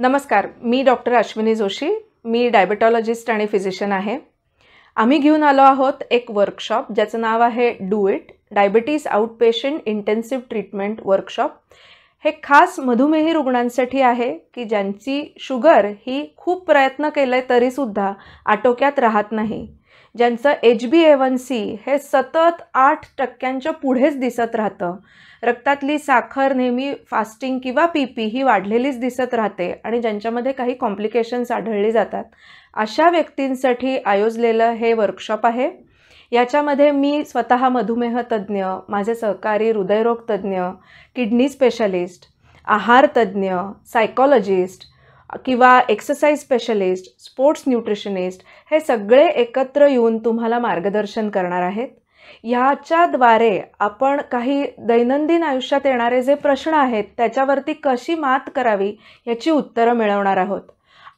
नमस्कार मी डॉक्टर अश्विनी जोशी मी डायबेटॉलॉजिस्ट आणि फिजिशियन आहे आम्ही घेऊन आलो आहोत एक वर्कशॉप ज्याचं नाव आहे do it diabetes outpatient intensive treatment workshop हे खास मधुमेही रुग्णांसाठी आहे की ज्यांची शुगर ही खूप प्रयत्न केले तरीसुद्धा आटोक्यात राहत नाही ज्यांचं H B A one C हे सतत आठ टक्क्यांच्या पुढेच दिसत राहतं रक्तातली साखर नेहमी फास्टिंग किंवा पी पी ही वाढलेलीच दिसत राहते आणि ज्यांच्यामध्ये काही कॉम्प्लिकेशन्स आढळली जातात अशा व्यक्तींसाठी आयोजलेलं हे वर्कशॉप आहे याच्यामध्ये मी स्वतः मधुमेह तज्ज्ञ माझे सहकारी हृदयरोग तज्ज्ञ किडनी स्पेशलिस्ट आहार तज्ज्ञ सायकोलॉजिस्ट किंवा एक्सरसाइज स्पेशलिस्ट स्पोर्ट्स न्यूट्रिशनिस्ट हे सगळे एकत्र येऊन तुम्हाला मार्गदर्शन करणार आहेत ह्याच्याद्वारे आपण काही दैनंदिन आयुष्यात येणारे जे प्रश्न आहेत त्याच्यावरती कशी मात करावी याची उत्तरं मिळवणार आहोत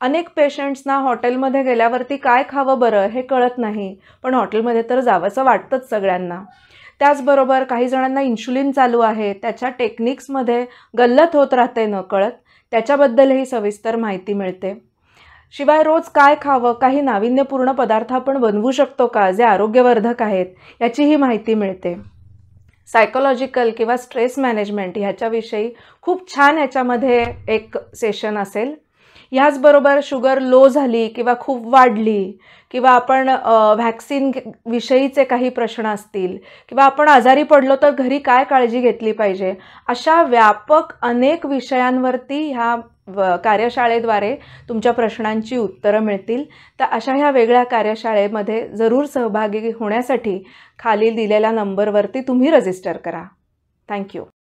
अनेक पेशंट्सना हॉटेलमध्ये गेल्यावरती काय खावं बरं हे कळत नाही पण हॉटेलमध्ये तर जावंसं वाटतंच सगळ्यांना त्याचबरोबर काही जणांना इन्शुलिन चालू आहे त्याच्या टेक्निक्समध्ये गल्लत होत राहते न कळत त्याच्याबद्दलही सविस्तर माहिती मिळते शिवाय रोज काय खावं काही नाविन्यपूर्ण पदार्थ आपण बनवू शकतो का जे आरोग्यवर्धक आहेत याचीही माहिती मिळते सायकोलॉजिकल किंवा स्ट्रेस मॅनेजमेंट ह्याच्याविषयी खूप छान याच्यामध्ये एक सेशन असेल ह्याचबरोबर शुगर लो झाली किंवा खूप वाढली किंवा आपण व्हॅक्सिन विषयीचे काही प्रश्न असतील किंवा आपण आजारी पडलो तर घरी काय काळजी घेतली पाहिजे अशा व्यापक अनेक विषयांवरती ह्या कार्यशाळेद्वारे तुमच्या प्रश्नांची उत्तरं मिळतील तर अशा ह्या वेगळ्या कार्यशाळेमध्ये जरूर सहभागी होण्यासाठी खाली दिलेल्या नंबरवरती तुम्ही रजिस्टर करा थँक्यू